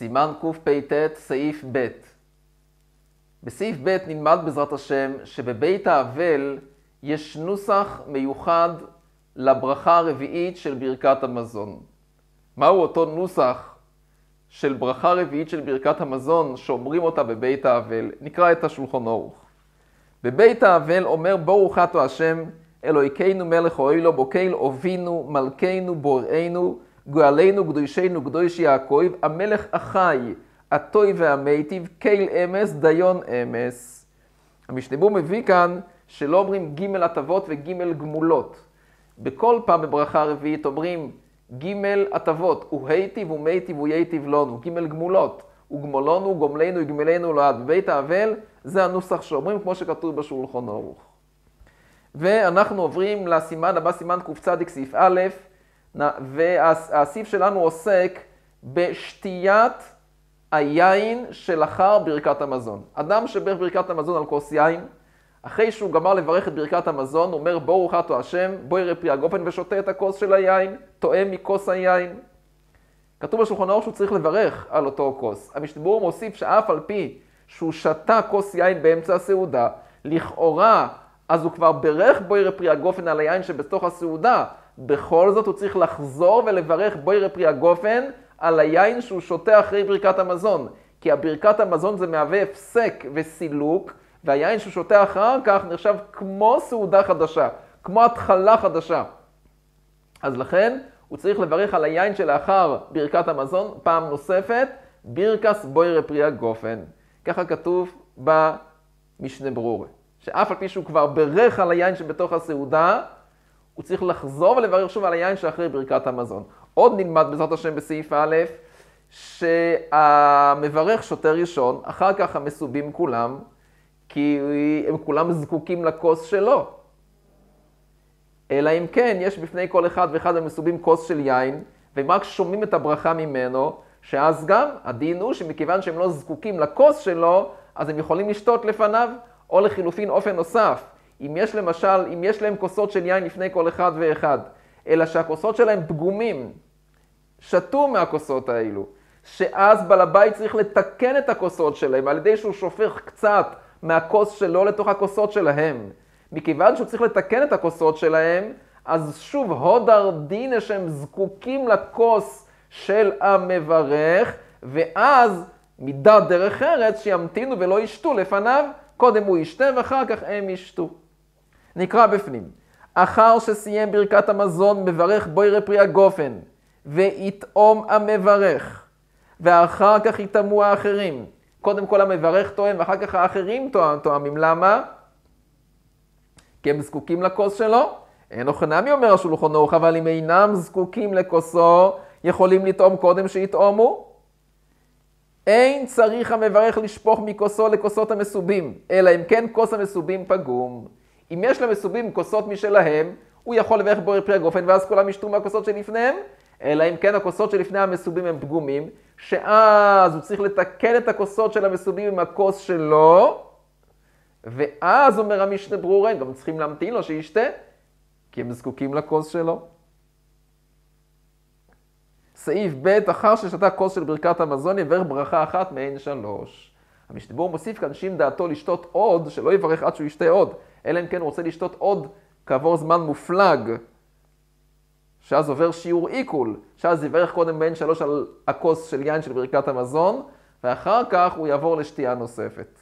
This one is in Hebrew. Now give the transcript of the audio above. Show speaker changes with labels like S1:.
S1: סימן קפט, סעיף ב'. בסעיף ב' נלמד בעזרת השם שבבית האבל יש נוסח מיוחד לברכה הרביעית של ברכת המזון. מהו אותו נוסח של ברכה רביעית של ברכת המזון שאומרים אותה בבית האבל? נקרא את השולחון אורך. בבית האבל אומר ברוך אתה השם אלוהיכנו מלך אוהלו בוקל אובינו מלכנו בוראנו גואלנו קדושנו קדוש יעקב, המלך החי, הטוי והמיטיב, קייל אמס, דיון אמס. המשנבור מביא כאן שלא אומרים ג' הטבות וג' גמולות. בכל פעם בברכה הרביעית אומרים ג' הטבות, הוא היטיב, הוא מיטיב, הוא ייטיב לנו, ג' גמולות. וגמולונו, גומלנו, יגמלנו לעד. בבית האבל, זה הנוסח שאומרים, כמו שכתוב בשולחון ערוך. ואנחנו עוברים לסימן הבא, סימן קצ"א, והסעיף שלנו עוסק בשתיית היין שלאחר ברכת המזון. אדם שבירך ברכת המזון על כוס יין, אחרי שהוא גמר לברך את ברכת המזון, אומר ברוך אתה השם, בואי יראה פרי הגופן ושותה את הכוס של היין, טועם מכוס היין. כתוב בשולחון האור שהוא צריך לברך על אותו כוס. המשתבור מוסיף שאף על פי שהוא שתה כוס יין באמצע הסעודה, לכאורה אז הוא כבר בירך בו ירא פרי הגופן על היין שבתוך הסעודה, בכל זאת הוא צריך לחזור ולברך בוירי רפרי הגופן על היין שהוא שותה אחרי ברכת המזון. כי הברכת המזון זה מהווה הפסק וסילוק, והיין שהוא שותה אחר כך נחשב כמו סעודה חדשה, כמו התחלה חדשה. אז לכן הוא צריך לברך על היין שלאחר ברכת המזון פעם נוספת, ברכס בוירי רפרי הגופן. ככה כתוב במשנה ברורה. שאף על פי שהוא כבר ברך על היין שבתוך הסעודה, הוא צריך לחזור ולברר שוב על היין שאחרי ברכת המזון. עוד נלמד בעזרת השם בסעיף א', שהמברך שוטר ראשון, אחר כך המסובים כולם, כי הם כולם זקוקים לכוס שלו. אלא אם כן, יש בפני כל אחד ואחד המסובים כוס של יין, והם רק שומעים את הברכה ממנו, שאז גם הדין הוא שמכיוון שהם לא זקוקים לכוס שלו, אז הם יכולים לשתות לפניו, או לחילופין אופן נוסף, אם יש למשל, אם יש להם כוסות של יין לפני כל אחד ואחד, אלא שהכוסות שלהם פגומים, שתו מהכוסות האלו, שאז בעל הבית צריך לתקן את הכוסות שלהם על ידי שהוא שופך קצת מהכוס שלו לתוך הכוסות שלהם. מכיוון שהוא צריך לתקן את הכוסות שלהם, אז שוב הודר דינא שהם זקוקים לכוס של המברך, ואז מידה דרך ארץ שימתינו ולא ישתו לפניו, קודם הוא ישתה ואחר כך הם ישתו. נקרא בפנים. אחר שסיים ברכת המזון, מברך בוירי פרי הגופן, ויטעום המברך, ואחר כך יטעמו האחרים. קודם כל המברך טועם, ואחר כך האחרים טועמים. למה? כי הם זקוקים לכוס שלו. אין אוכנמי אומר השולחון ערוך, אבל אם אינם זקוקים לכוסו, יכולים לטעום קודם שיטעמו? אין צריך המברך לשפוך מכוסו לכוסות המסובים, אלא אם כן כוס המסובים פגום. אם יש למסובים כוסות משלהם, הוא יכול לברך בורר פרי הגופן, ואז כולם ישתו מהכוסות שלפניהם, אלא אם כן הכוסות שלפני המסובים הם פגומים, שאז הוא צריך לתקן את הכוסות של המסובים עם הכוס שלו, ואז אומר המשנה ברור, הם גם צריכים להמתין לו שישתה, כי הם זקוקים לכוס שלו. סעיף ב', אחר ששתה כוס של ברכת המזון, יברך ברכה אחת מעין שלוש. המשתבור מוסיף כאן שאם דעתו לשתות עוד, שלא יברך עד שהוא ישתה עוד, אלא אם כן הוא רוצה לשתות עוד כעבור זמן מופלג, שאז עובר שיעור עיכול, שאז יברך קודם בין שלוש על הכוס של יין של ברכת המזון, ואחר כך הוא יעבור לשתייה נוספת.